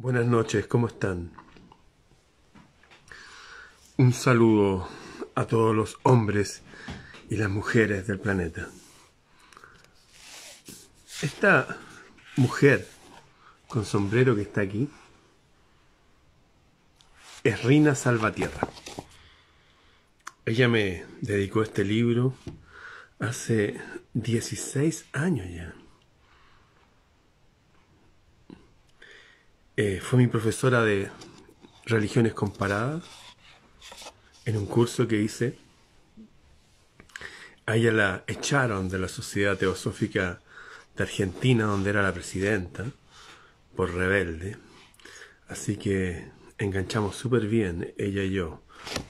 Buenas noches, ¿cómo están? Un saludo a todos los hombres y las mujeres del planeta. Esta mujer con sombrero que está aquí es Rina Salvatierra. Ella me dedicó este libro hace 16 años ya. Eh, fue mi profesora de religiones comparadas en un curso que hice. A ella la echaron de la Sociedad Teosófica de Argentina, donde era la presidenta, por rebelde. Así que enganchamos súper bien, ella y yo,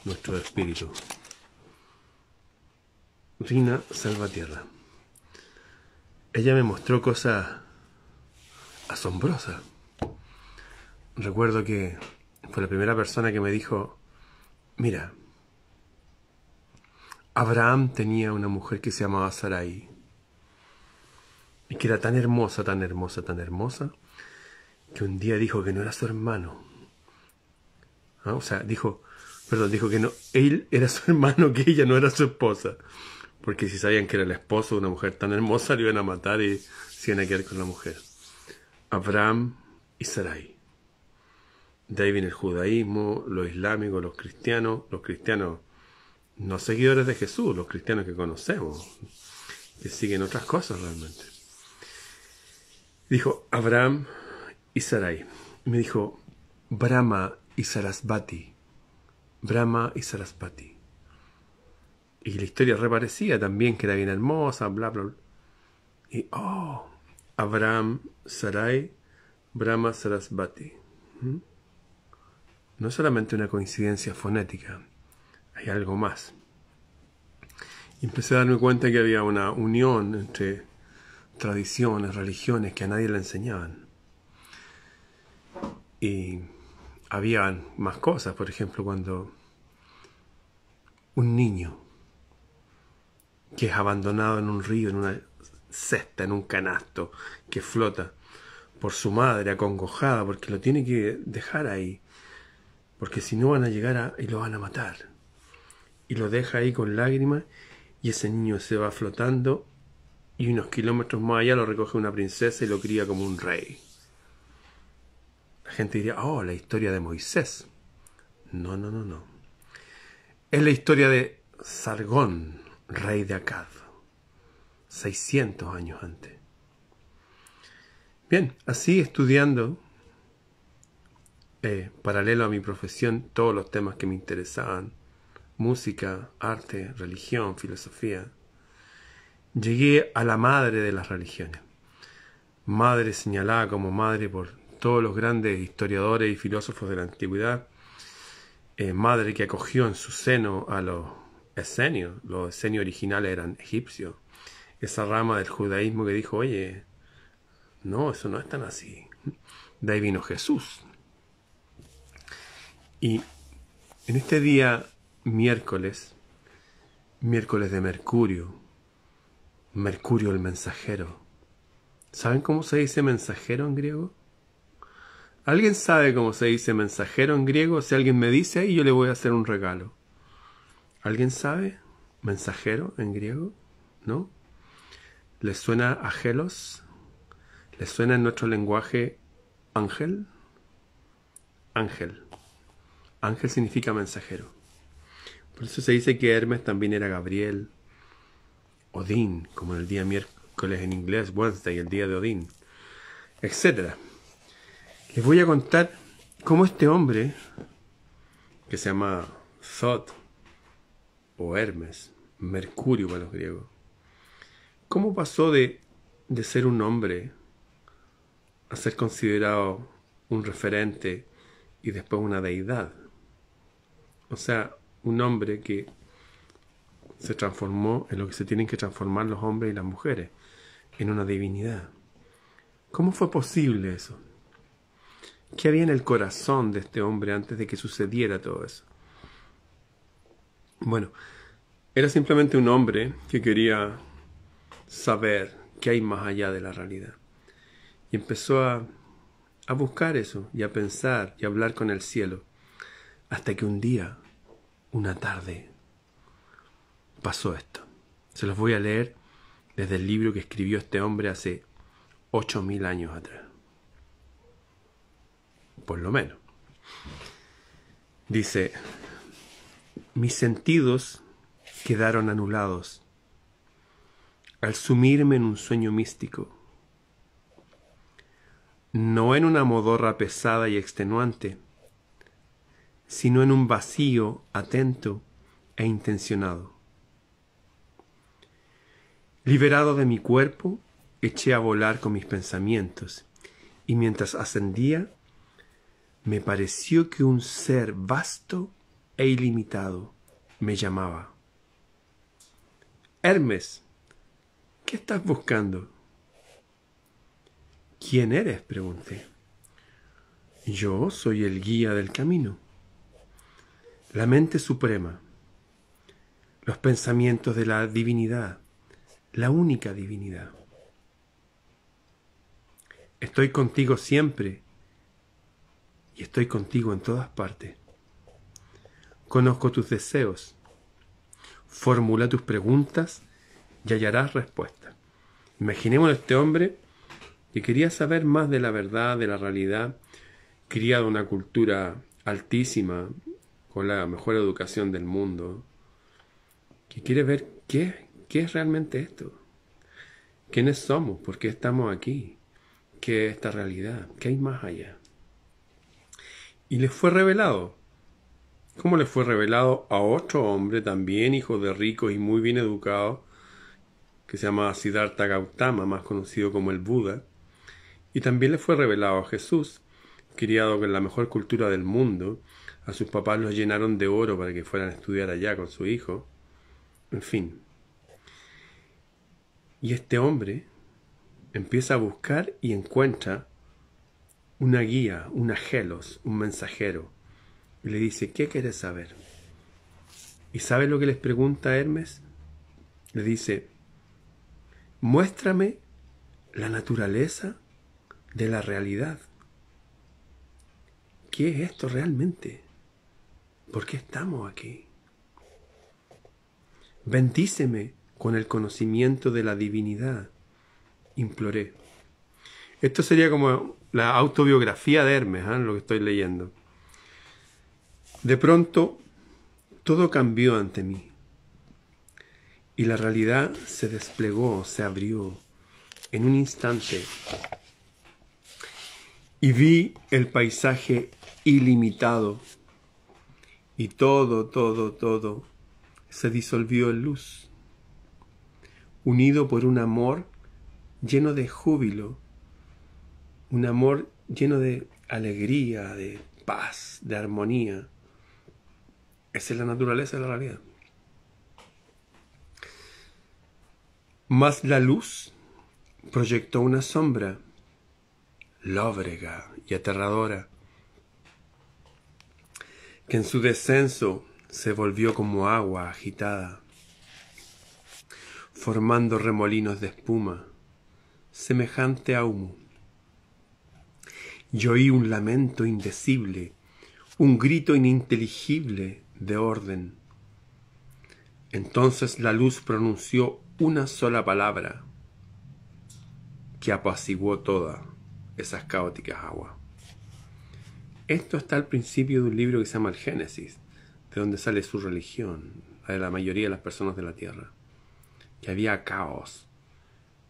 nuestro espíritu. Rina Salvatierra. Ella me mostró cosas asombrosas recuerdo que fue la primera persona que me dijo, mira, Abraham tenía una mujer que se llamaba Sarai y que era tan hermosa, tan hermosa, tan hermosa, que un día dijo que no era su hermano. ¿Ah? O sea, dijo, perdón, dijo que no, él era su hermano, que ella no era su esposa. Porque si sabían que era el esposo de una mujer tan hermosa, le iban a matar y se iban a quedar con la mujer. Abraham y Sarai. De ahí viene el judaísmo, lo islámico, los cristianos, los cristianos no seguidores de Jesús, los cristianos que conocemos, que siguen otras cosas realmente. Dijo Abraham y Sarai. Me dijo Brahma y Sarasvati. Brahma y Sarasvati. Y la historia reparecía también, que era bien hermosa, bla, bla, bla. Y, oh, Abraham, Sarai, Brahma, Sarasvati. ¿Mm? no solamente una coincidencia fonética, hay algo más. Y empecé a darme cuenta que había una unión entre tradiciones, religiones que a nadie le enseñaban. Y había más cosas, por ejemplo, cuando un niño que es abandonado en un río, en una cesta, en un canasto, que flota por su madre acongojada porque lo tiene que dejar ahí porque si no van a llegar y lo van a matar. Y lo deja ahí con lágrimas y ese niño se va flotando y unos kilómetros más allá lo recoge una princesa y lo cría como un rey. La gente diría, oh, la historia de Moisés. No, no, no, no. Es la historia de Sargón, rey de Acad 600 años antes. Bien, así estudiando eh, paralelo a mi profesión, todos los temas que me interesaban, música, arte, religión, filosofía, llegué a la madre de las religiones, madre señalada como madre por todos los grandes historiadores y filósofos de la antigüedad, eh, madre que acogió en su seno a los esenios, los esenios originales eran egipcios, esa rama del judaísmo que dijo, oye, no, eso no es tan así. De ahí vino Jesús, y en este día miércoles, miércoles de Mercurio, Mercurio el mensajero. ¿Saben cómo se dice mensajero en griego? ¿Alguien sabe cómo se dice mensajero en griego? Si alguien me dice ahí, yo le voy a hacer un regalo. ¿Alguien sabe mensajero en griego? ¿No? ¿Les suena a gelos? ¿Les suena en nuestro lenguaje ángel? Ángel. Ángel significa mensajero. Por eso se dice que Hermes también era Gabriel, Odín, como en el día miércoles en inglés, Wednesday, el día de Odín, etc. Les voy a contar cómo este hombre, que se llama Thoth o Hermes, Mercurio para los griegos, cómo pasó de ser un hombre a ser considerado un referente y después una deidad. O sea, un hombre que se transformó en lo que se tienen que transformar los hombres y las mujeres, en una divinidad. ¿Cómo fue posible eso? ¿Qué había en el corazón de este hombre antes de que sucediera todo eso? Bueno, era simplemente un hombre que quería saber qué hay más allá de la realidad. Y empezó a, a buscar eso, y a pensar, y a hablar con el cielo. Hasta que un día, una tarde, pasó esto. Se los voy a leer desde el libro que escribió este hombre hace 8.000 años atrás. Por lo menos. Dice, mis sentidos quedaron anulados al sumirme en un sueño místico, no en una modorra pesada y extenuante, sino en un vacío atento e intencionado. Liberado de mi cuerpo, eché a volar con mis pensamientos, y mientras ascendía, me pareció que un ser vasto e ilimitado me llamaba. Hermes, ¿qué estás buscando? ¿Quién eres? pregunté. Yo soy el guía del camino la mente suprema, los pensamientos de la divinidad, la única divinidad. Estoy contigo siempre y estoy contigo en todas partes. Conozco tus deseos, formula tus preguntas y hallarás respuesta. Imaginemos a este hombre que quería saber más de la verdad, de la realidad, criado en una cultura altísima, con la mejor educación del mundo, que quiere ver qué, qué es realmente esto, quiénes somos, por qué estamos aquí, qué es esta realidad, qué hay más allá. Y les fue revelado, como les fue revelado a otro hombre, también hijo de ricos y muy bien educado, que se llamaba Siddhartha Gautama, más conocido como el Buda, y también le fue revelado a Jesús, criado con la mejor cultura del mundo, a sus papás los llenaron de oro para que fueran a estudiar allá con su hijo. En fin. Y este hombre empieza a buscar y encuentra una guía, un gelos, un mensajero. Y le dice, ¿qué quieres saber? ¿Y sabe lo que les pregunta Hermes? Le dice, muéstrame la naturaleza de la realidad. ¿Qué es esto realmente? ¿Por qué estamos aquí? Bendíceme con el conocimiento de la divinidad, imploré. Esto sería como la autobiografía de Hermes, ¿eh? lo que estoy leyendo. De pronto, todo cambió ante mí y la realidad se desplegó, se abrió en un instante y vi el paisaje ilimitado y todo, todo, todo se disolvió en luz, unido por un amor lleno de júbilo, un amor lleno de alegría, de paz, de armonía. Esa es la naturaleza de la realidad. Mas la luz proyectó una sombra, lóbrega y aterradora, que en su descenso se volvió como agua agitada, formando remolinos de espuma, semejante a humo. Y oí un lamento indecible, un grito ininteligible de orden. Entonces la luz pronunció una sola palabra que apaciguó toda esas caóticas aguas. Esto está al principio de un libro que se llama el Génesis, de donde sale su religión, la de la mayoría de las personas de la tierra. Que había caos,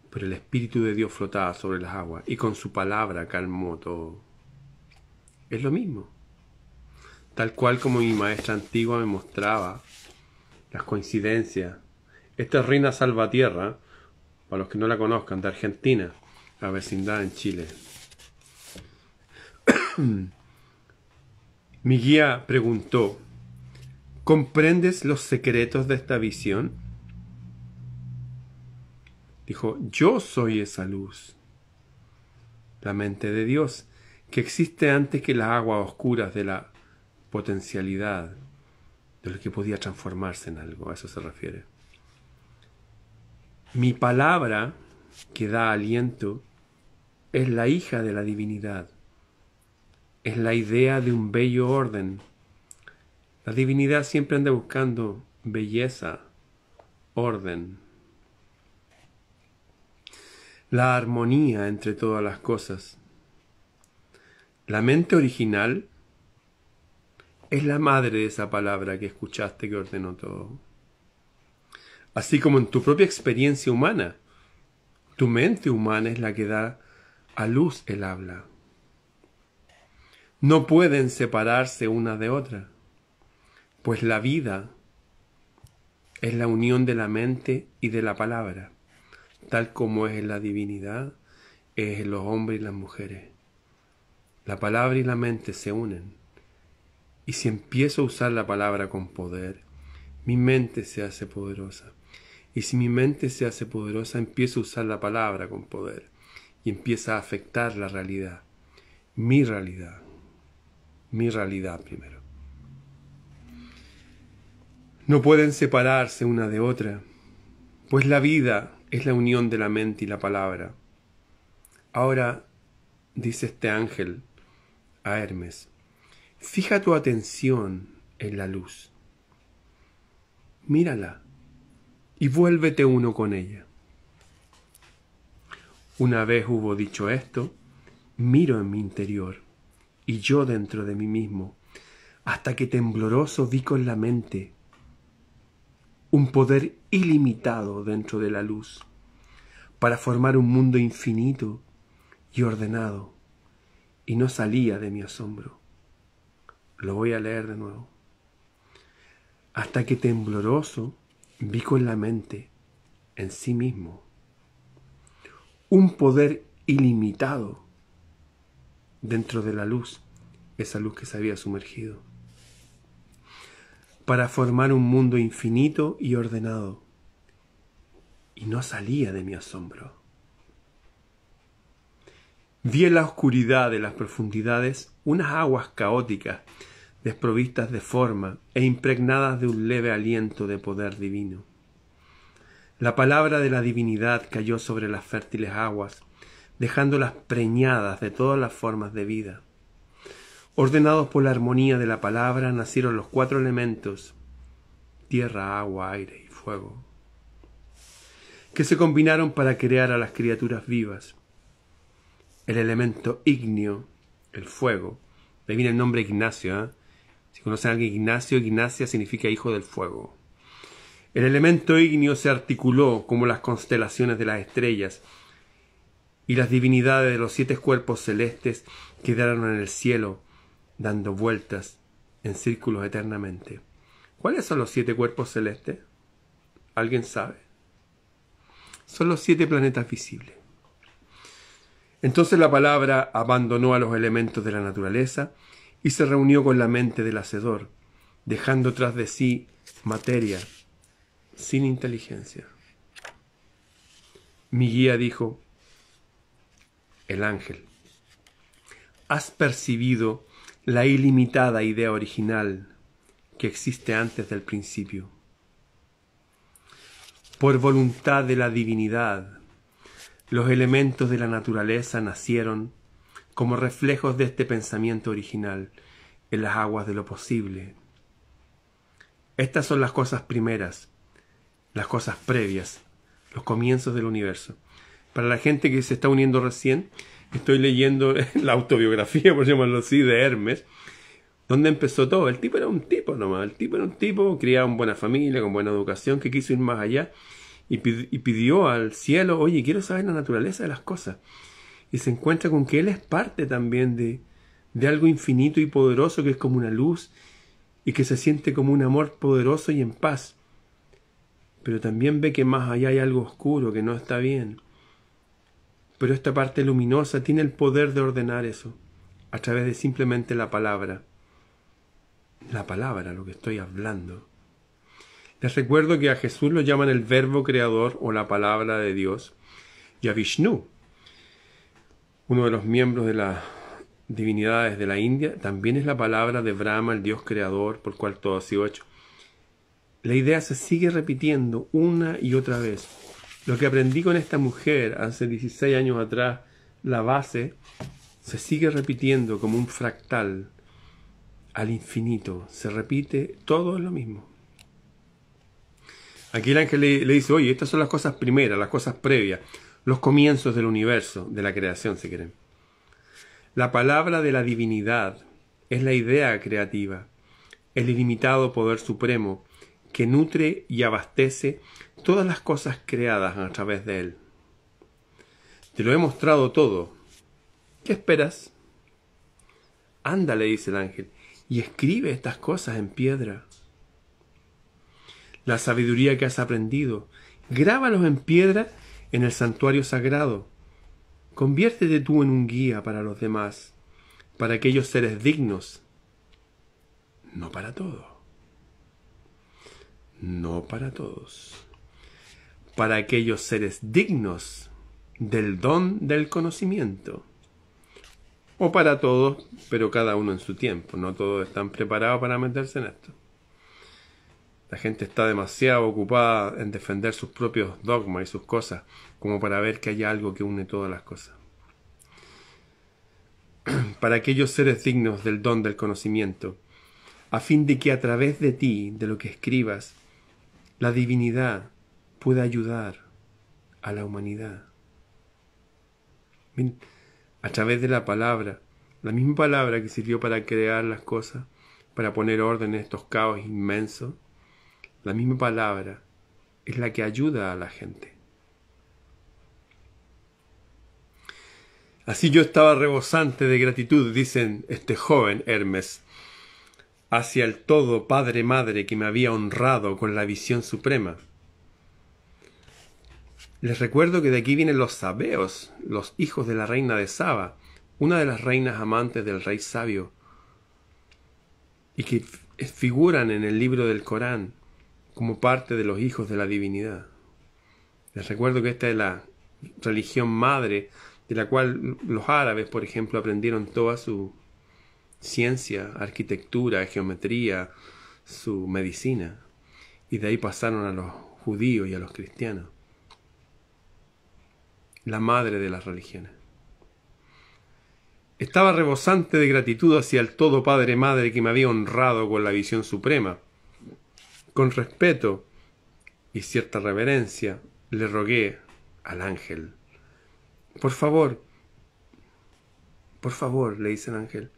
pero el Espíritu de Dios flotaba sobre las aguas y con su palabra calmó todo. Es lo mismo. Tal cual como mi maestra antigua me mostraba las coincidencias. Esta es Reina Salvatierra, para los que no la conozcan, de Argentina, la vecindad en Chile. Mi guía preguntó, ¿comprendes los secretos de esta visión? Dijo, yo soy esa luz, la mente de Dios, que existe antes que las aguas oscuras de la potencialidad, de lo que podía transformarse en algo, a eso se refiere. Mi palabra, que da aliento, es la hija de la divinidad es la idea de un bello orden. La divinidad siempre anda buscando belleza, orden, la armonía entre todas las cosas. La mente original es la madre de esa palabra que escuchaste que ordenó todo. Así como en tu propia experiencia humana, tu mente humana es la que da a luz el habla no pueden separarse una de otra, pues la vida es la unión de la mente y de la palabra, tal como es en la divinidad, es en los hombres y las mujeres. La palabra y la mente se unen, y si empiezo a usar la palabra con poder, mi mente se hace poderosa. Y si mi mente se hace poderosa, empiezo a usar la palabra con poder y empieza a afectar la realidad, mi realidad mi realidad primero. No pueden separarse una de otra, pues la vida es la unión de la mente y la palabra. Ahora, dice este ángel a Hermes, fija tu atención en la luz. Mírala y vuélvete uno con ella. Una vez hubo dicho esto, miro en mi interior y yo dentro de mí mismo, hasta que tembloroso vi con la mente un poder ilimitado dentro de la luz, para formar un mundo infinito y ordenado, y no salía de mi asombro. Lo voy a leer de nuevo. Hasta que tembloroso vi con la mente, en sí mismo, un poder ilimitado dentro de la luz, esa luz que se había sumergido, para formar un mundo infinito y ordenado. Y no salía de mi asombro. Vi en la oscuridad de las profundidades unas aguas caóticas, desprovistas de forma e impregnadas de un leve aliento de poder divino. La palabra de la divinidad cayó sobre las fértiles aguas dejándolas preñadas de todas las formas de vida. Ordenados por la armonía de la palabra, nacieron los cuatro elementos, tierra, agua, aire y fuego, que se combinaron para crear a las criaturas vivas. El elemento ígneo, el fuego, de viene el nombre Ignacio. ¿eh? Si conocen a alguien Ignacio, Ignacia significa hijo del fuego. El elemento ígneo se articuló como las constelaciones de las estrellas, y las divinidades de los siete cuerpos celestes quedaron en el cielo, dando vueltas en círculos eternamente. ¿Cuáles son los siete cuerpos celestes? ¿Alguien sabe? Son los siete planetas visibles. Entonces la palabra abandonó a los elementos de la naturaleza y se reunió con la mente del hacedor, dejando tras de sí materia sin inteligencia. Mi guía dijo, el ángel. ¿Has percibido la ilimitada idea original que existe antes del principio? Por voluntad de la divinidad, los elementos de la naturaleza nacieron como reflejos de este pensamiento original en las aguas de lo posible. Estas son las cosas primeras, las cosas previas, los comienzos del universo para la gente que se está uniendo recién, estoy leyendo la autobiografía, por llamarlo así, de Hermes, donde empezó todo. El tipo era un tipo nomás, el tipo era un tipo criado en buena familia, con buena educación, que quiso ir más allá y, pidió al cielo, oye, quiero saber la naturaleza de las cosas. Y se encuentra con que él es parte también de, de algo infinito y poderoso que es como una luz y que se siente como un amor poderoso y en paz. Pero también ve que más allá hay algo oscuro que no está bien pero esta parte luminosa tiene el poder de ordenar eso, a través de simplemente la palabra. La palabra, lo que estoy hablando. Les recuerdo que a Jesús lo llaman el verbo creador o la palabra de Dios, y a Vishnu, uno de los miembros de las divinidades de la India, también es la palabra de Brahma, el Dios creador, por cual todo ha sido hecho. La idea se sigue repitiendo una y otra vez. Lo que aprendí con esta mujer hace 16 años atrás, la base, se sigue repitiendo como un fractal al infinito. Se repite, todo es lo mismo. Aquí el ángel le, dice, oye, estas son las cosas primeras, las cosas previas, los comienzos del universo, de la creación, si creen. La palabra de la divinidad es la idea creativa, el ilimitado poder supremo que nutre y abastece todas las cosas creadas a través de Él. Te lo he mostrado todo. ¿Qué esperas? Anda, le dice el ángel, y escribe estas cosas en piedra. La sabiduría que has aprendido, grábalos en piedra en el santuario sagrado. Conviértete tú en un guía para los demás, para aquellos seres dignos, no para todo, no para todos para aquellos seres dignos del don del conocimiento. O para todos, pero cada uno en su tiempo. No todos están preparados para meterse en esto. La gente está demasiado ocupada en defender sus propios dogmas y sus cosas, como para ver que haya algo que une todas las cosas. Para aquellos seres dignos del don del conocimiento, a fin de que a través de ti, de lo que escribas, la divinidad, puede ayudar a la humanidad. a través de la palabra, la misma palabra que sirvió para crear las cosas, para poner orden en estos caos inmensos, la misma palabra es la que ayuda a la gente. Así yo estaba rebosante de gratitud, dicen este joven Hermes, hacia el todo Padre Madre que me había honrado con la visión suprema. Les recuerdo que de aquí vienen los Sabeos, los hijos de la reina de Saba, una de las reinas amantes del rey sabio, y que figuran en el libro del Corán como parte de los hijos de la divinidad. Les recuerdo que esta es la religión madre de la cual los árabes, por ejemplo, aprendieron toda su ciencia, arquitectura, geometría, su medicina, y de ahí pasaron a los judíos y a los cristianos la madre de las religiones. Estaba rebosante de gratitud hacia el Todo Padre Madre que me había honrado con la visión suprema. Con respeto y cierta reverencia le rogué al ángel. Por favor, por favor, le dice el ángel,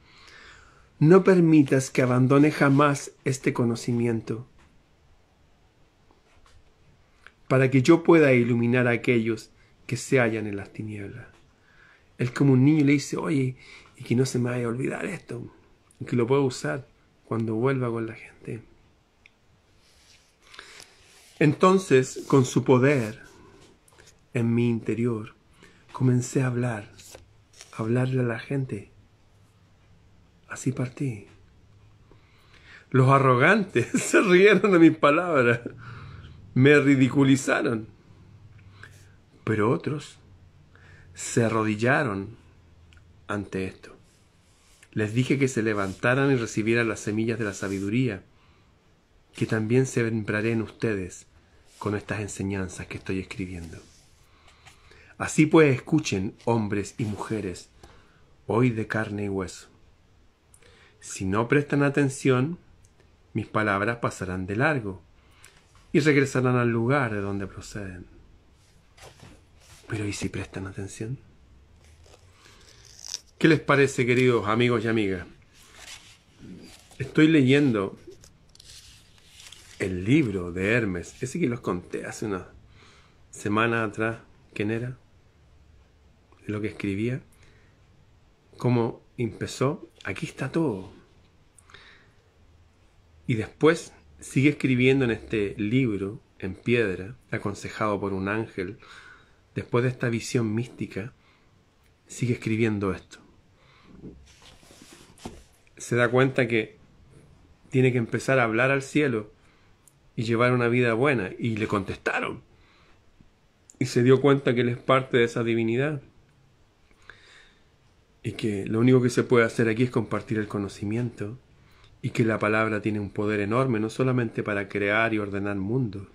no permitas que abandone jamás este conocimiento, para que yo pueda iluminar a aquellos que se hallan en las tinieblas. Es como un niño le dice, oye, y que no se me vaya a olvidar esto, y que lo pueda usar cuando vuelva con la gente. Entonces, con su poder en mi interior, comencé a hablar, a hablarle a la gente. Así partí. Los arrogantes se rieron de mis palabras, me ridiculizaron. Pero otros se arrodillaron ante esto. Les dije que se levantaran y recibieran las semillas de la sabiduría, que también sembraré en ustedes con estas enseñanzas que estoy escribiendo. Así pues escuchen, hombres y mujeres, hoy de carne y hueso. Si no prestan atención, mis palabras pasarán de largo y regresarán al lugar de donde proceden. Pero ¿y si prestan atención? ¿Qué les parece, queridos amigos y amigas? Estoy leyendo el libro de Hermes, ese que los conté hace una semana atrás, ¿quién era? lo que escribía, cómo empezó, aquí está todo. Y después sigue escribiendo en este libro, en piedra, aconsejado por un ángel, después de esta visión mística, sigue escribiendo esto. Se da cuenta que tiene que empezar a hablar al cielo y llevar una vida buena. Y le contestaron. Y se dio cuenta que él es parte de esa divinidad. Y que lo único que se puede hacer aquí es compartir el conocimiento. Y que la palabra tiene un poder enorme, no solamente para crear y ordenar mundos,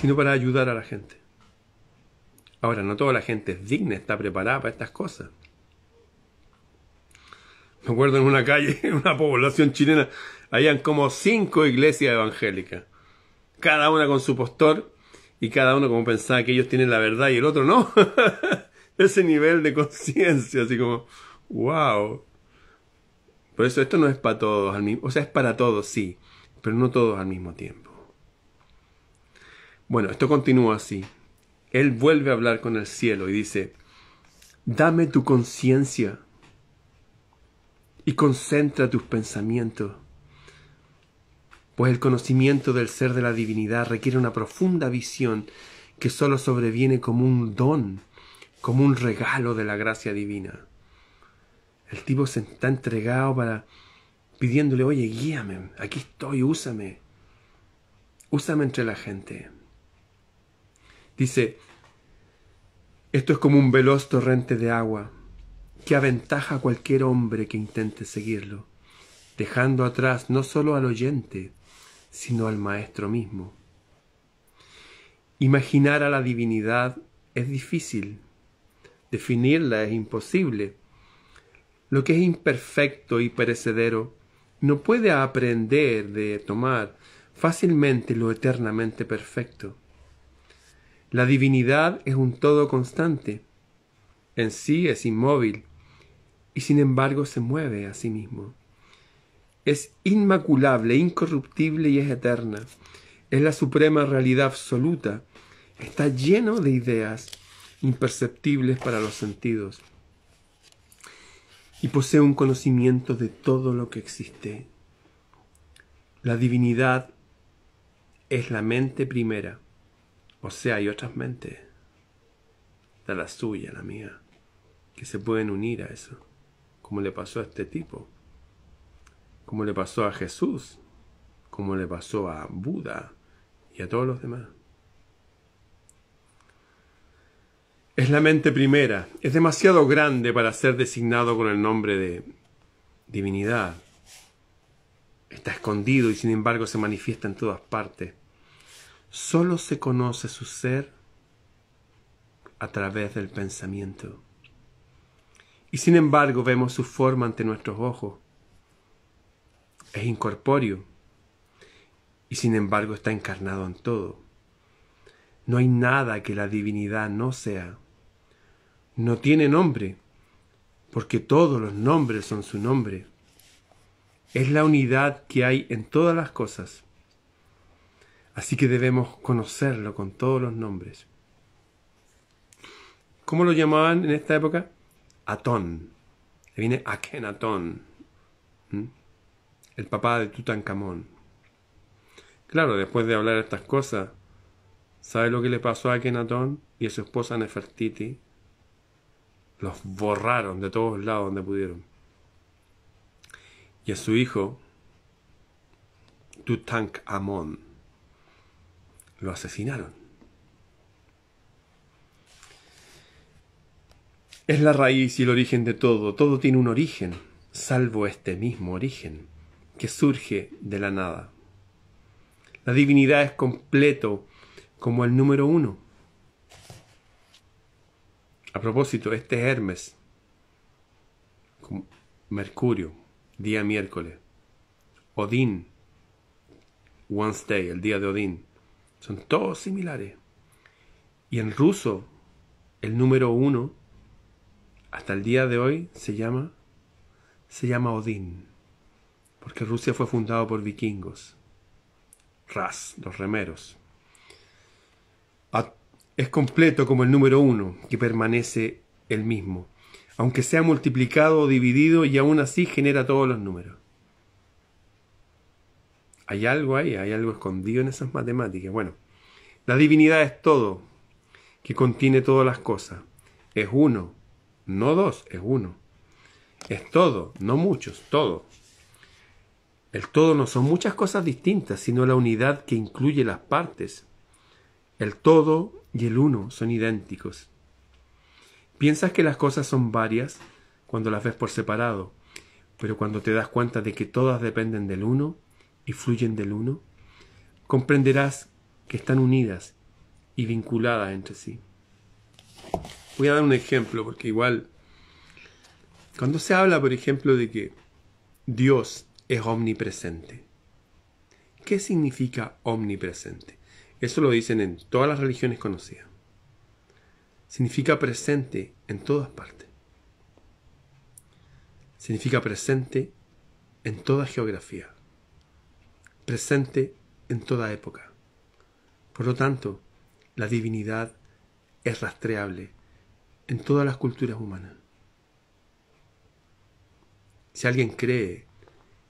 sino para ayudar a la gente. Ahora, no toda la gente es digna, está preparada para estas cosas. Me acuerdo en una calle, en una población chilena, habían como cinco iglesias evangélicas. Cada una con su postor y cada uno como pensaba que ellos tienen la verdad y el otro no. Ese nivel de conciencia, así como, wow. Por eso esto no es para todos, o sea, es para todos, sí, pero no todos al mismo tiempo. Bueno, esto continúa así él vuelve a hablar con el cielo y dice, dame tu conciencia y concentra tus pensamientos, pues el conocimiento del ser de la divinidad requiere una profunda visión que sólo sobreviene como un don, como un regalo de la gracia divina. El tipo se está entregado para pidiéndole, oye, guíame, aquí estoy, úsame, úsame entre la gente. Dice, esto es como un veloz torrente de agua que aventaja a cualquier hombre que intente seguirlo, dejando atrás no solo al oyente, sino al maestro mismo. Imaginar a la divinidad es difícil, definirla es imposible. Lo que es imperfecto y perecedero no puede aprender de tomar fácilmente lo eternamente perfecto. La divinidad es un todo constante, en sí es inmóvil, y sin embargo se mueve a sí mismo. Es inmaculable, incorruptible y es eterna. Es la suprema realidad absoluta. Está lleno de ideas imperceptibles para los sentidos. Y posee un conocimiento de todo lo que existe. La divinidad es la mente primera o sea, hay otras mentes, de la suya, la mía, que se pueden unir a eso, como le pasó a este tipo, como le pasó a Jesús, como le pasó a Buda y a todos los demás. Es la mente primera, es demasiado grande para ser designado con el nombre de divinidad. Está escondido y sin embargo se manifiesta en todas partes Solo se conoce su ser a través del pensamiento. Y sin embargo vemos su forma ante nuestros ojos. Es incorpóreo. Y sin embargo está encarnado en todo. No hay nada que la divinidad no sea. No tiene nombre, porque todos los nombres son su nombre. Es la unidad que hay en todas las cosas. Así que debemos conocerlo con todos los nombres. ¿Cómo lo llamaban en esta época? Atón. Le viene Akenatón, el papá de Tutankamón. Claro, después de hablar estas cosas, ¿sabe lo que le pasó a Akenatón y a su esposa Nefertiti? Los borraron de todos lados donde pudieron. Y a su hijo, Tutankamón lo asesinaron. Es la raíz y el origen de todo, todo tiene un origen, salvo este mismo origen, que surge de la nada. La divinidad es completo como el número uno. A propósito, este Hermes, Mercurio, día miércoles, Odín, Wednesday, el día de Odín, son todos similares. Y en ruso, el número uno, hasta el día de hoy, se llama, se llama Odín. Porque Rusia fue fundado por vikingos. Ras, los remeros. Es completo como el número uno, que permanece el mismo. Aunque sea multiplicado o dividido y aún así genera todos los números. Hay algo ahí, hay algo escondido en esas matemáticas. Bueno, la divinidad es todo, que contiene todas las cosas. Es uno, no dos, es uno. Es todo, no muchos, todo. El todo no son muchas cosas distintas, sino la unidad que incluye las partes. El todo y el uno son idénticos. Piensas que las cosas son varias cuando las ves por separado, pero cuando te das cuenta de que todas dependen del uno, y fluyen del uno, comprenderás que están unidas y vinculadas entre sí. Voy a dar un ejemplo, porque igual, cuando se habla, por ejemplo, de que Dios es omnipresente, ¿qué significa omnipresente? Eso lo dicen en todas las religiones conocidas. Significa presente en todas partes. Significa presente en toda geografía presente en toda época. Por lo tanto, la divinidad es rastreable en todas las culturas humanas. Si alguien cree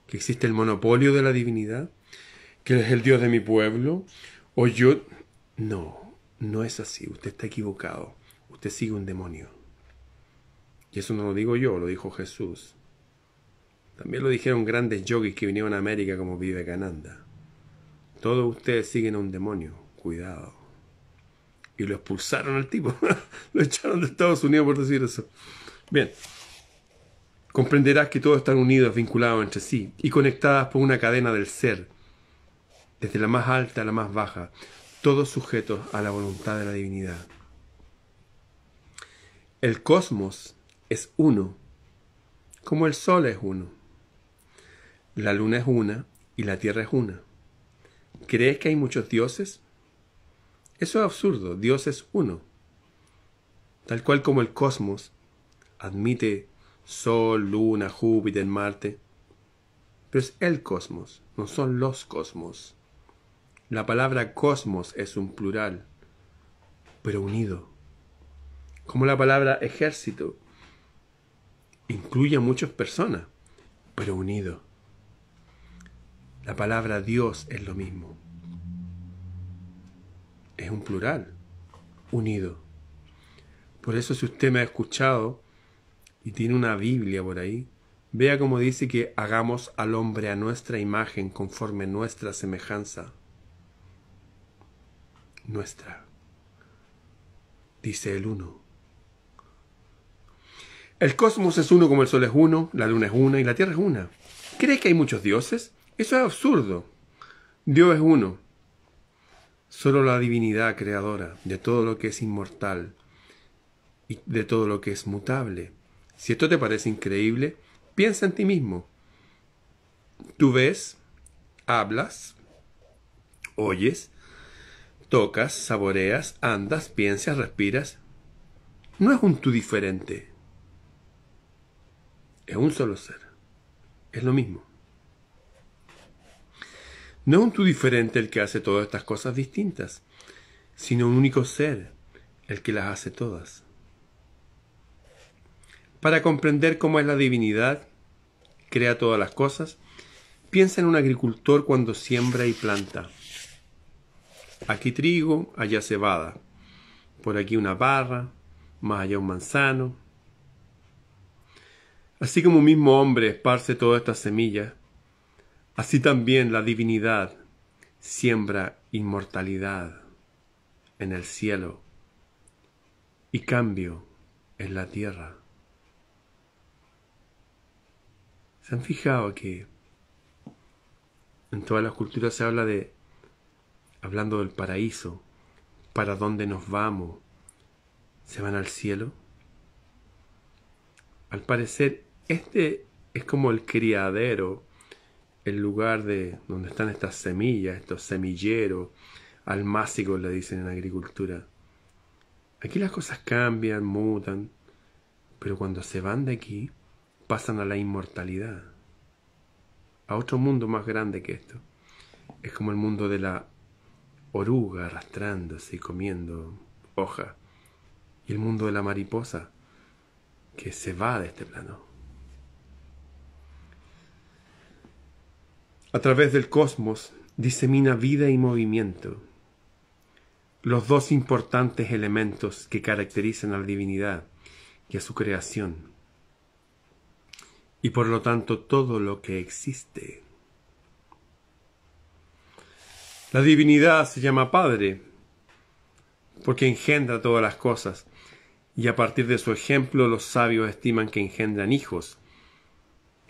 que existe el monopolio de la divinidad, que es el Dios de mi pueblo, o yo... No, no es así, usted está equivocado, usted sigue un demonio. Y eso no lo digo yo, lo dijo Jesús. También lo dijeron grandes yogis que vinieron a América como Vivekananda. Todos ustedes siguen a un demonio, cuidado. Y lo expulsaron al tipo. lo echaron de Estados Unidos por decir eso. Bien. Comprenderás que todos están unidos, vinculados entre sí y conectadas por una cadena del ser, desde la más alta a la más baja, todos sujetos a la voluntad de la divinidad. El cosmos es uno, como el sol es uno. La luna es una y la tierra es una. ¿Crees que hay muchos dioses? Eso es absurdo, Dios es uno. Tal cual como el cosmos admite Sol, Luna, Júpiter, Marte. Pero es el cosmos, no son los cosmos. La palabra cosmos es un plural, pero unido. Como la palabra ejército incluye a muchas personas, pero unido. La palabra Dios es lo mismo. Es un plural, unido. Por eso si usted me ha escuchado y tiene una Biblia por ahí, vea como dice que hagamos al hombre a nuestra imagen conforme nuestra semejanza. Nuestra. Dice el uno. El cosmos es uno como el sol es uno, la luna es una y la tierra es una. ¿Cree que hay muchos dioses? Eso es absurdo. Dios es uno. Solo la divinidad creadora de todo lo que es inmortal y de todo lo que es mutable. Si esto te parece increíble, piensa en ti mismo. Tú ves, hablas, oyes, tocas, saboreas, andas, piensas, respiras. No es un tú diferente. Es un solo ser. Es lo mismo. No un tú diferente el que hace todas estas cosas distintas, sino un único ser el que las hace todas. Para comprender cómo es la divinidad, crea todas las cosas, piensa en un agricultor cuando siembra y planta. Aquí trigo, allá cebada, por aquí una barra, más allá un manzano. Así como un mismo hombre esparce todas estas semillas, Así también la divinidad siembra inmortalidad en el cielo y cambio en la tierra. ¿Se han fijado que en todas las culturas se habla de, hablando del paraíso, para dónde nos vamos? ¿Se van al cielo? Al parecer, este es como el criadero el lugar de donde están estas semillas, estos semilleros, almácigos le dicen en agricultura. Aquí las cosas cambian, mutan, pero cuando se van de aquí, pasan a la inmortalidad, a otro mundo más grande que esto. Es como el mundo de la oruga arrastrándose y comiendo hoja, y el mundo de la mariposa que se va de este plano. a través del cosmos disemina vida y movimiento, los dos importantes elementos que caracterizan a la divinidad y a su creación, y por lo tanto todo lo que existe. La divinidad se llama Padre, porque engendra todas las cosas, y a partir de su ejemplo los sabios estiman que engendran hijos,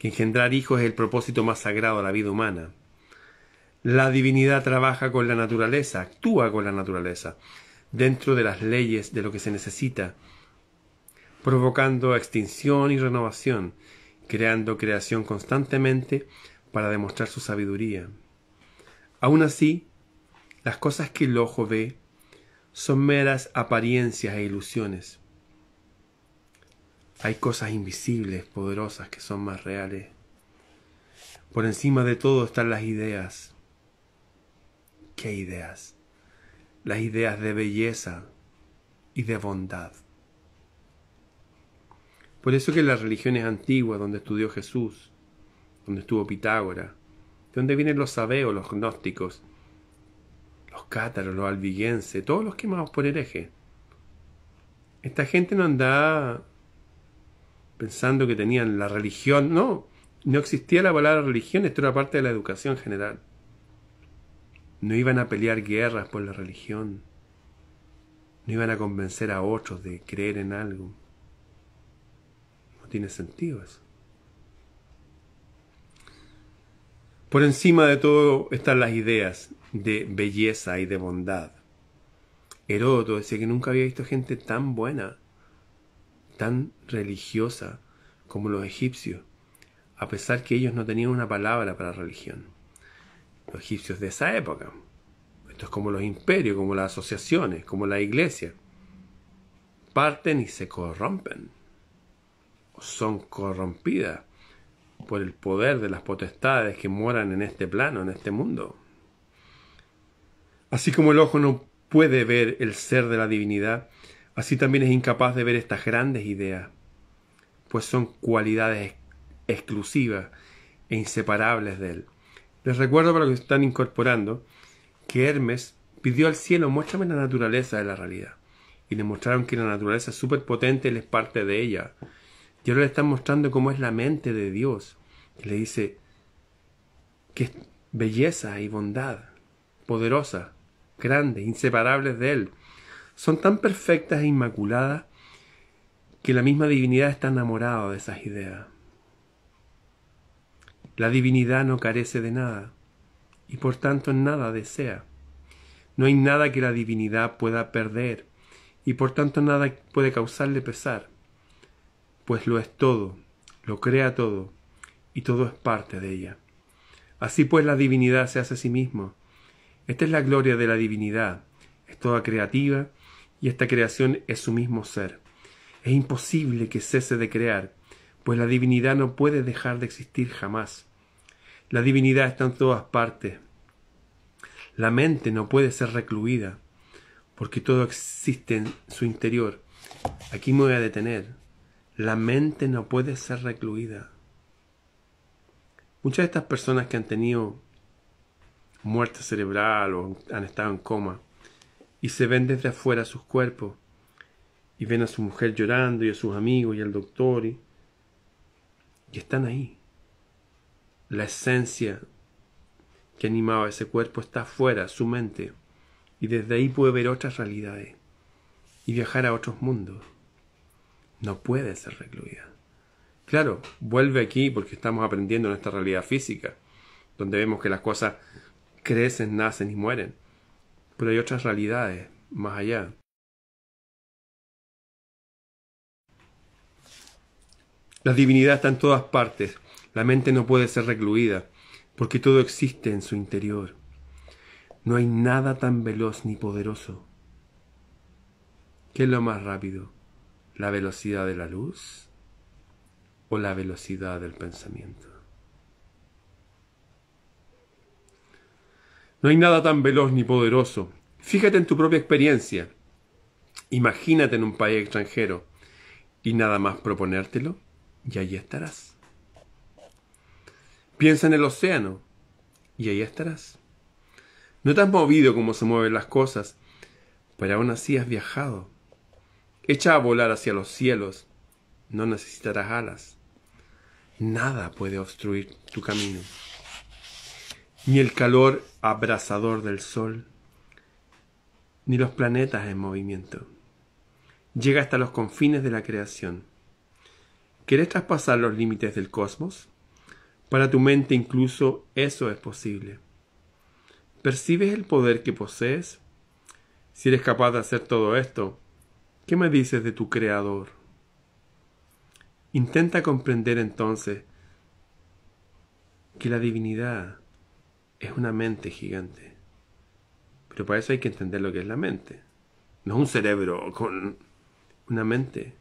engendrar hijos es el propósito más sagrado de la vida humana. La divinidad trabaja con la naturaleza, actúa con la naturaleza, dentro de las leyes de lo que se necesita, provocando extinción y renovación, creando creación constantemente para demostrar su sabiduría. Aun así, las cosas que el ojo ve son meras apariencias e ilusiones. Hay cosas invisibles, poderosas, que son más reales. Por encima de todo están las ideas. ¿Qué ideas? Las ideas de belleza y de bondad. Por eso que las religiones antiguas, donde estudió Jesús, donde estuvo Pitágora, de donde vienen los sabeos, los gnósticos, los cátaros, los albigenses, todos los quemados por hereje. Esta gente no anda pensando que tenían la religión. No, no existía la palabra religión, esto era parte de la educación general. No iban a pelear guerras por la religión. No iban a convencer a otros de creer en algo. No tiene sentido eso. Por encima de todo están las ideas de belleza y de bondad. Heródoto decía que nunca había visto gente tan buena, tan religiosa como los egipcios, a pesar que ellos no tenían una palabra para religión. Los egipcios de esa época. Esto es como los imperios, como las asociaciones, como la iglesia. Parten y se corrompen. Son corrompidas por el poder de las potestades que moran en este plano, en este mundo. Así como el ojo no puede ver el ser de la divinidad, Así también es incapaz de ver estas grandes ideas, pues son cualidades exclusivas e inseparables de él. Les recuerdo para los que están incorporando que Hermes pidió al cielo muéstrame la naturaleza de la realidad. Y le mostraron que la naturaleza es súper potente, él es parte de ella. Y ahora le están mostrando cómo es la mente de Dios. Y le dice que es belleza y bondad, poderosa, grande, inseparables de él son tan perfectas e inmaculadas que la misma divinidad está enamorada de esas ideas. La divinidad no carece de nada y por tanto nada desea. No hay nada que la divinidad pueda perder y por tanto nada puede causarle pesar, pues lo es todo, lo crea todo y todo es parte de ella. Así pues la divinidad se hace a sí mismo. Esta es la gloria de la divinidad, es toda creativa y esta creación es su mismo ser. Es imposible que cese de crear, pues la divinidad no puede dejar de existir jamás. La divinidad está en todas partes. La mente no puede ser recluida, porque todo existe en su interior. Aquí me voy a detener. La mente no puede ser recluida. Muchas de estas personas que han tenido muerte cerebral o han estado en coma, y se ven desde afuera sus cuerpos y ven a su mujer llorando y a sus amigos y al doctor y, están ahí. La esencia que animaba ese cuerpo está afuera, su mente, y desde ahí puede ver otras realidades y viajar a otros mundos. No puede ser recluida. Claro, vuelve aquí porque estamos aprendiendo nuestra realidad física, donde vemos que las cosas crecen, nacen y mueren pero hay otras realidades más allá. La divinidad está en todas partes. La mente no puede ser recluida, porque todo existe en su interior. No hay nada tan veloz ni poderoso. ¿Qué es lo más rápido? ¿La velocidad de la luz o la velocidad del pensamiento? No hay nada tan veloz ni poderoso. Fíjate en tu propia experiencia. Imagínate en un país extranjero y nada más proponértelo y allí estarás. Piensa en el océano y allí estarás. No te has movido como se mueven las cosas, pero aún así has viajado. Echa a volar hacia los cielos, no necesitarás alas. Nada puede obstruir tu camino. Ni el calor abrasador del sol, ni los planetas en movimiento. Llega hasta los confines de la creación. ¿Querés traspasar los límites del cosmos? Para tu mente incluso eso es posible. ¿Percibes el poder que posees? Si eres capaz de hacer todo esto, ¿qué me dices de tu Creador? Intenta comprender entonces que la divinidad es una mente gigante. Pero para eso hay que entender lo que es la mente. No es un cerebro con una mente.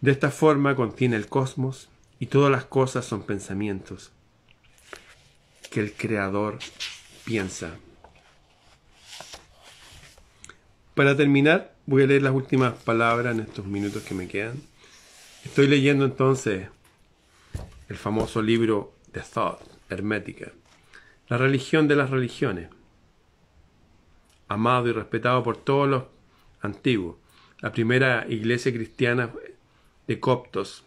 De esta forma contiene el cosmos y todas las cosas son pensamientos que el creador piensa. Para terminar, voy a leer las últimas palabras en estos minutos que me quedan. Estoy leyendo entonces el famoso libro The Thought, hermética. La religión de las religiones. Amado y respetado por todos los antiguos. La primera iglesia cristiana de coptos,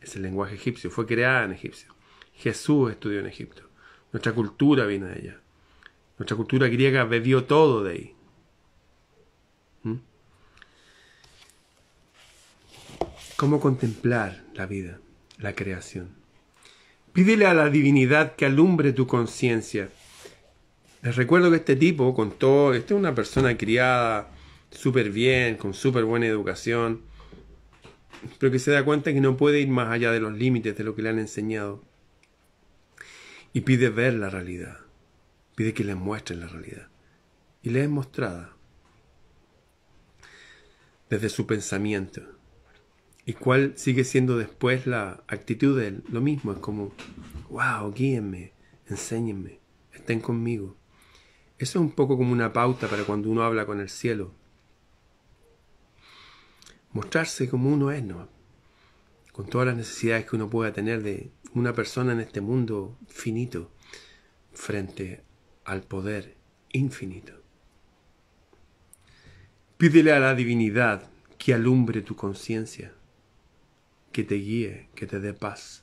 es el lenguaje egipcio, fue creada en Egipcio. Jesús estudió en Egipto. Nuestra cultura vino de ella Nuestra cultura griega bebió todo de ahí. ¿Mm? ¿Cómo contemplar la vida, la creación? Pídele a la divinidad que alumbre tu conciencia. Les recuerdo que este tipo contó, esta es una persona criada súper bien, con súper buena educación, pero que se da cuenta que no puede ir más allá de los límites de lo que le han enseñado. Y pide ver la realidad, pide que le muestren la realidad. Y le es mostrada desde su pensamiento ¿Y cuál sigue siendo después la actitud de él? Lo mismo, es como, wow, guíenme, enséñenme, estén conmigo. Eso es un poco como una pauta para cuando uno habla con el cielo. Mostrarse como uno es, ¿no? Con todas las necesidades que uno pueda tener de una persona en este mundo finito frente al poder infinito. Pídele a la divinidad que alumbre tu conciencia que te guíe, que te dé paz,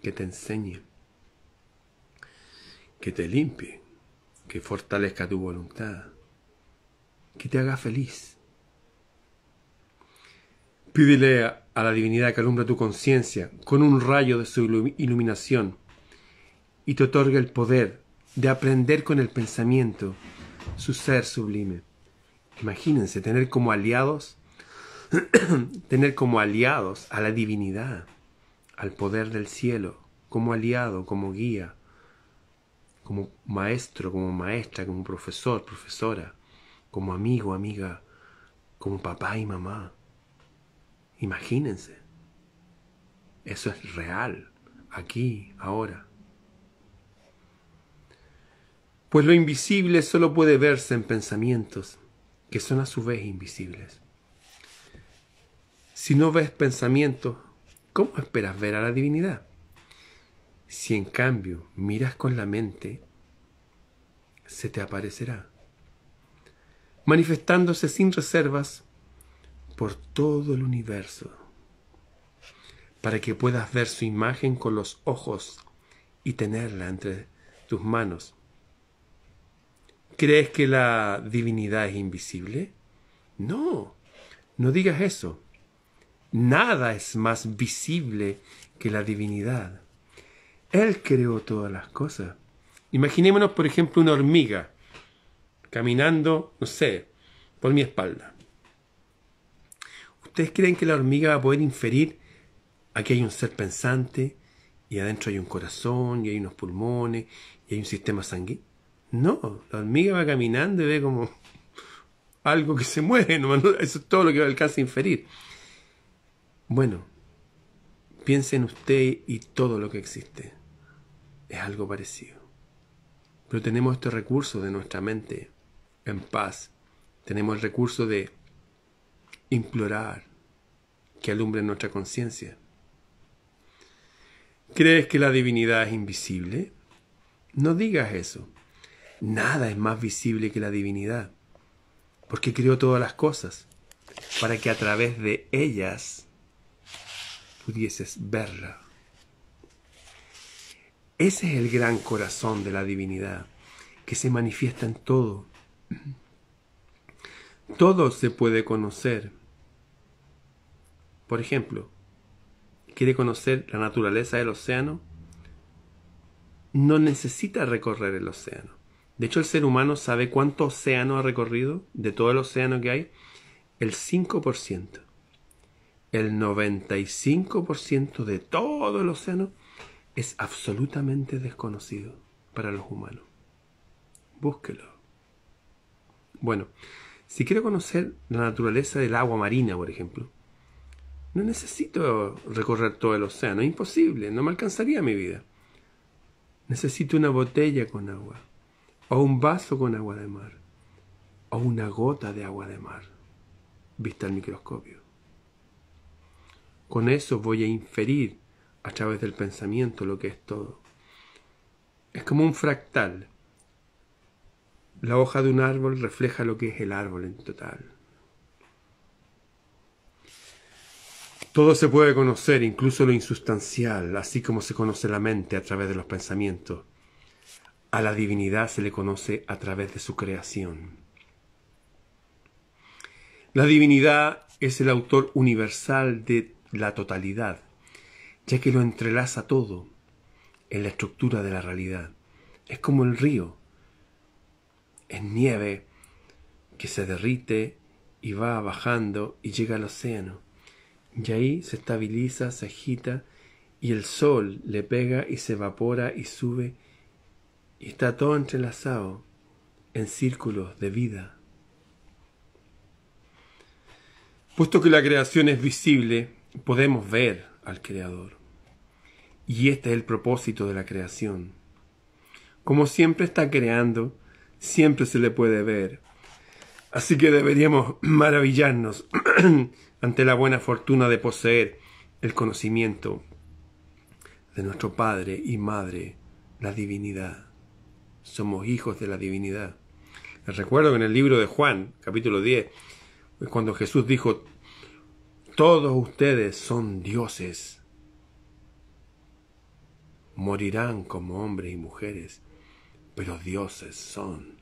que te enseñe, que te limpie, que fortalezca tu voluntad, que te haga feliz. Pídele a la divinidad que alumbra tu conciencia con un rayo de su iluminación y te otorgue el poder de aprender con el pensamiento su ser sublime. Imagínense tener como aliados tener como aliados a la divinidad, al poder del cielo, como aliado, como guía, como maestro, como maestra, como profesor, profesora, como amigo, amiga, como papá y mamá. Imagínense. Eso es real, aquí, ahora. Pues lo invisible solo puede verse en pensamientos, que son a su vez invisibles. Si no ves pensamiento, ¿cómo esperas ver a la divinidad? Si en cambio miras con la mente, se te aparecerá, manifestándose sin reservas por todo el universo, para que puedas ver su imagen con los ojos y tenerla entre tus manos. ¿Crees que la divinidad es invisible? No, no digas eso. Nada es más visible que la divinidad. Él creó todas las cosas. Imaginémonos, por ejemplo, una hormiga caminando, no sé, por mi espalda. ¿Ustedes creen que la hormiga va a poder inferir aquí hay un ser pensante y adentro hay un corazón y hay unos pulmones y hay un sistema sanguíneo? No, la hormiga va caminando y ve como algo que se mueve, eso es todo lo que alcanza a inferir. Bueno, piense en usted y todo lo que existe. Es algo parecido. Pero tenemos este recurso de nuestra mente en paz. Tenemos el recurso de implorar que alumbre nuestra conciencia. ¿Crees que la divinidad es invisible? No digas eso. Nada es más visible que la divinidad, porque creó todas las cosas, para que a través de ellas pudieses verla. Ese es el gran corazón de la divinidad, que se manifiesta en todo. Todo se puede conocer. Por ejemplo, quiere conocer la naturaleza del océano, no necesita recorrer el océano. De hecho, el ser humano sabe cuánto océano ha recorrido, de todo el océano que hay, el 5% el 95% de todo el océano es absolutamente desconocido para los humanos. Búsquelo. Bueno, si quiero conocer la naturaleza del agua marina, por ejemplo, no necesito recorrer todo el océano, es imposible, no me alcanzaría mi vida. Necesito una botella con agua, o un vaso con agua de mar, o una gota de agua de mar, vista al microscopio. Con eso voy a inferir a través del pensamiento lo que es todo. Es como un fractal. La hoja de un árbol refleja lo que es el árbol en total. Todo se puede conocer, incluso lo insustancial, así como se conoce la mente a través de los pensamientos. A la divinidad se le conoce a través de su creación. La divinidad es el autor universal de la totalidad, ya que lo entrelaza todo en la estructura de la realidad. Es como el río, es nieve que se derrite y va bajando y llega al océano. Y ahí se estabiliza, se agita y el sol le pega y se evapora y sube y está todo entrelazado en círculos de vida. Puesto que la creación es visible, podemos ver al Creador. Y este es el propósito de la creación. Como siempre está creando, siempre se le puede ver. Así que deberíamos maravillarnos ante la buena fortuna de poseer el conocimiento de nuestro Padre y Madre, la divinidad. Somos hijos de la divinidad. Les recuerdo que en el libro de Juan, capítulo 10, cuando Jesús dijo, todos ustedes son dioses. Morirán como hombres y mujeres, pero dioses son.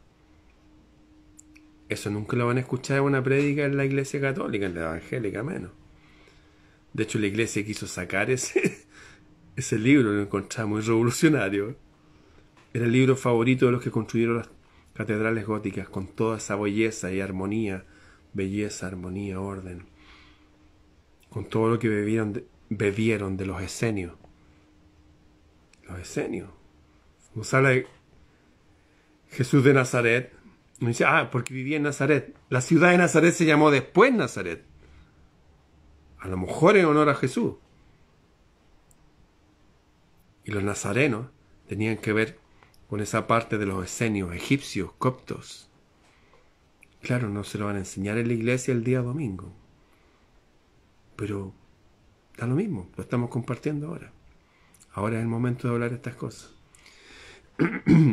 Eso nunca lo van a escuchar en una prédica en la iglesia católica, en la evangélica menos. De hecho, la iglesia quiso sacar ese, ese libro, lo encontramos muy revolucionario. Era el libro favorito de los que construyeron las catedrales góticas, con toda esa belleza y armonía, belleza, armonía, orden con todo lo que bebieron de, bebieron de los esenios. Los esenios. Nos sale Jesús de Nazaret. Nos dice, ah, porque vivía en Nazaret. La ciudad de Nazaret se llamó después Nazaret. A lo mejor en honor a Jesús. Y los nazarenos tenían que ver con esa parte de los esenios, egipcios, coptos. Claro, no se lo van a enseñar en la iglesia el día domingo pero da lo mismo, lo estamos compartiendo ahora. Ahora es el momento de hablar estas cosas.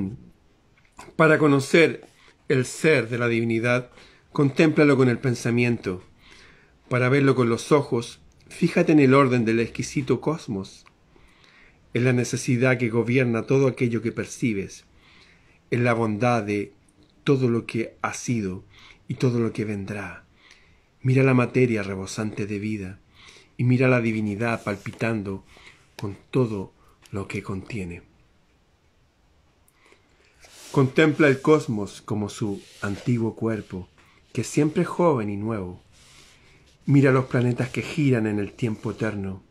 Para conocer el ser de la divinidad, contémplalo con el pensamiento. Para verlo con los ojos, fíjate en el orden del exquisito cosmos, en la necesidad que gobierna todo aquello que percibes, en la bondad de todo lo que ha sido y todo lo que vendrá Mira la materia rebosante de vida y mira la divinidad palpitando con todo lo que contiene. Contempla el cosmos como su antiguo cuerpo, que siempre es joven y nuevo. Mira los planetas que giran en el tiempo eterno.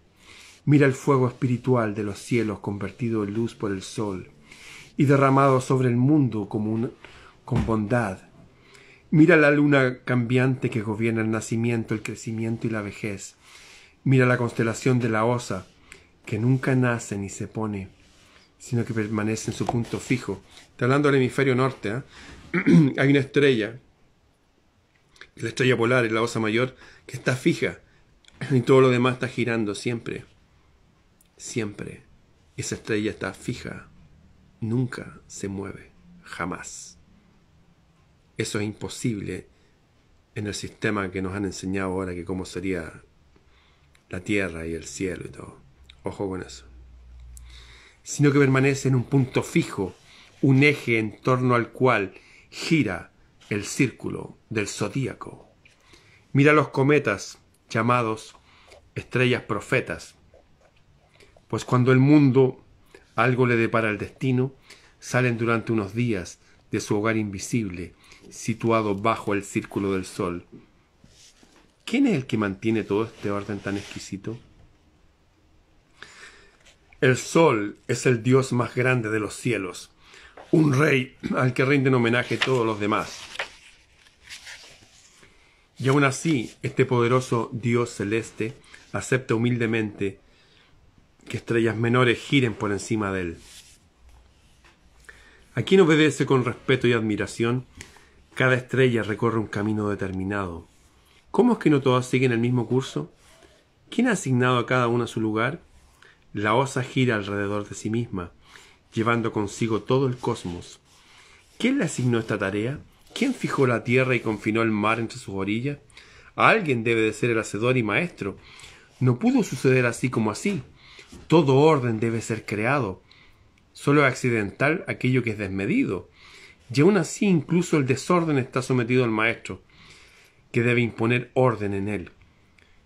Mira el fuego espiritual de los cielos convertido en luz por el sol y derramado sobre el mundo con bondad Mira la luna cambiante que gobierna el nacimiento, el crecimiento y la vejez. Mira la constelación de la osa, que nunca nace ni se pone, sino que permanece en su punto fijo. Está hablando del hemisferio norte. ¿ah? Hay una estrella, la estrella polar, es la osa mayor, que está fija y todo lo demás está girando siempre. Siempre. Esa estrella está fija. Nunca se mueve. Jamás. Eso es imposible en el sistema que nos han enseñado ahora que cómo sería la tierra y el cielo y todo. Ojo con eso. Sino que permanece en un punto fijo, un eje en torno al cual gira el círculo del zodíaco. Mira los cometas llamados estrellas profetas, pues cuando el mundo algo le depara el destino, salen durante unos días de su hogar invisible situado bajo el círculo del Sol. ¿Quién es el que mantiene todo este orden tan exquisito? El Sol es el Dios más grande de los cielos, un rey al que rinden homenaje todos los demás. Y aún así, este poderoso Dios celeste acepta humildemente que estrellas menores giren por encima de él. ¿A quién obedece con respeto y admiración cada estrella recorre un camino determinado. ¿Cómo es que no todas siguen el mismo curso? ¿Quién ha asignado a cada una su lugar? La osa gira alrededor de sí misma, llevando consigo todo el cosmos. ¿Quién le asignó esta tarea? ¿Quién fijó la tierra y confinó el mar entre sus orillas? alguien debe de ser el hacedor y maestro. No pudo suceder así como así. Todo orden debe ser creado. Solo es accidental aquello que es desmedido. Y aún así incluso el desorden está sometido al Maestro, que debe imponer orden en él.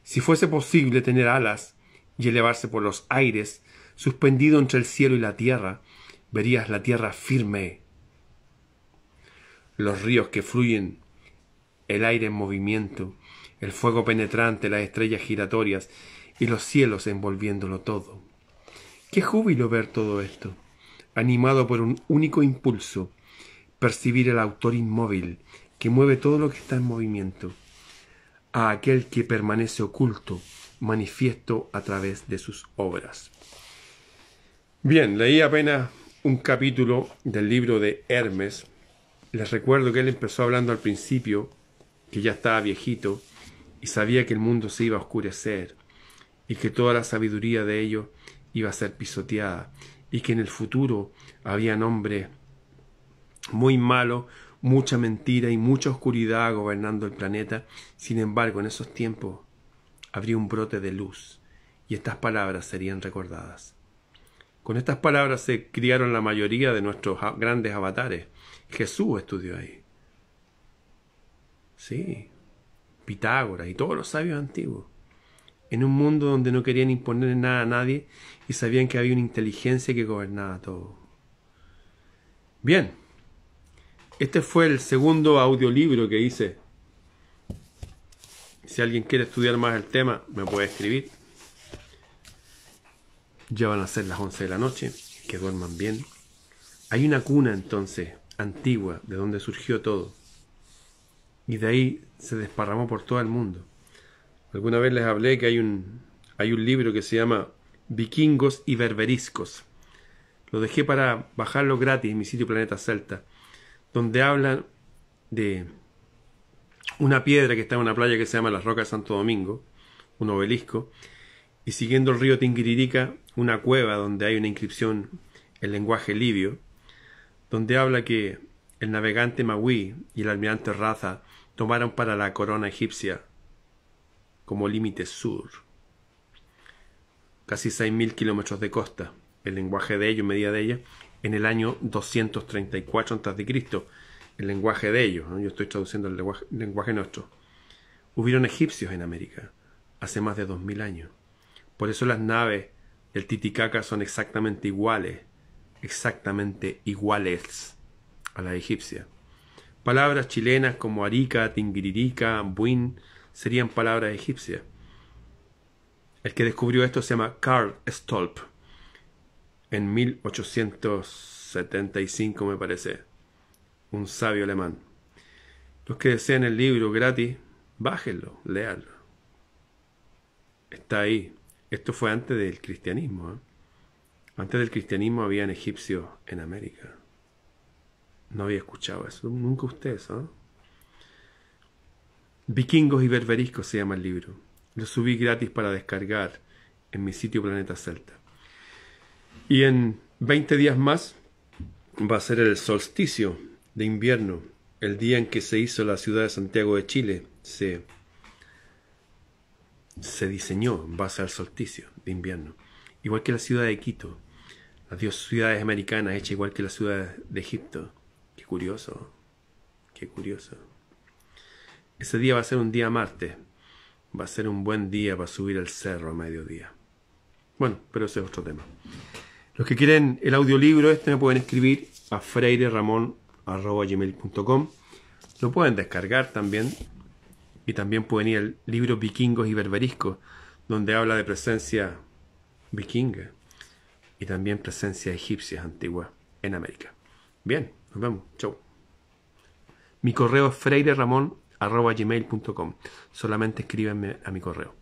Si fuese posible tener alas y elevarse por los aires, suspendido entre el cielo y la tierra, verías la tierra firme. Los ríos que fluyen, el aire en movimiento, el fuego penetrante, las estrellas giratorias y los cielos envolviéndolo todo. Qué júbilo ver todo esto, animado por un único impulso, percibir el autor inmóvil, que mueve todo lo que está en movimiento, a aquel que permanece oculto, manifiesto a través de sus obras. Bien, leí apenas un capítulo del libro de Hermes. Les recuerdo que él empezó hablando al principio, que ya estaba viejito, y sabía que el mundo se iba a oscurecer, y que toda la sabiduría de ello iba a ser pisoteada, y que en el futuro había nombre muy malo, mucha mentira y mucha oscuridad gobernando el planeta. Sin embargo, en esos tiempos habría un brote de luz y estas palabras serían recordadas. Con estas palabras se criaron la mayoría de nuestros grandes avatares. Jesús estudió ahí. Sí, Pitágoras y todos los sabios antiguos. En un mundo donde no querían imponer nada a nadie y sabían que había una inteligencia que gobernaba todo. Bien, este fue el segundo audiolibro que hice. Si alguien quiere estudiar más el tema, me puede escribir. Ya van a ser las 11 de la noche, que duerman bien. Hay una cuna entonces, antigua, de donde surgió todo. Y de ahí se desparramó por todo el mundo. Alguna vez les hablé que hay un, hay un libro que se llama Vikingos y Berberiscos. Lo dejé para bajarlo gratis en mi sitio Planeta Celta donde habla de una piedra que está en una playa que se llama Las Rocas de Santo Domingo, un obelisco, y siguiendo el río Tingiririca, una cueva donde hay una inscripción en lenguaje libio, donde habla que el navegante Maui y el almirante Raza tomaron para la corona egipcia como límite sur. Casi 6.000 kilómetros de costa. El lenguaje de ellos, media de ella, en el año 234 a.C., el lenguaje de ellos, yo estoy traduciendo el lenguaje, nuestro. Hubieron egipcios en América hace más de 2000 años. Por eso las naves del Titicaca son exactamente iguales, exactamente iguales a la egipcia. Palabras chilenas como Arica, Tingiririca, Buin serían palabras egipcias. El que descubrió esto se llama Carl Stolp en 1875 me parece, un sabio alemán. Los que deseen el libro gratis, bájenlo, leanlo. Está ahí. Esto fue antes del cristianismo. ¿eh? Antes del cristianismo había en egipcios en América. No había escuchado eso, nunca usted ¿eh? Vikingos y berberiscos se llama el libro. Lo subí gratis para descargar en mi sitio Planeta Celta. Y en 20 días más va a ser el solsticio de invierno, el día en que se hizo la ciudad de Santiago de Chile. Se, se diseñó a ser el solsticio de invierno. Igual que la ciudad de Quito, las dos ciudades americanas hechas igual que la ciudad de Egipto. Qué curioso, qué curioso. Ese día va a ser un día martes. Va a ser un buen día para subir el cerro a mediodía. Bueno, pero ese es otro tema. Los que quieren el audiolibro este me pueden escribir a freireramon.com. Lo pueden descargar también. Y también pueden ir al libro Vikingos y Berberiscos, donde habla de presencia vikinga y también presencia egipcia antigua en América. Bien, nos vemos. Chau. Mi correo es freireramon.com. Solamente escríbenme a mi correo.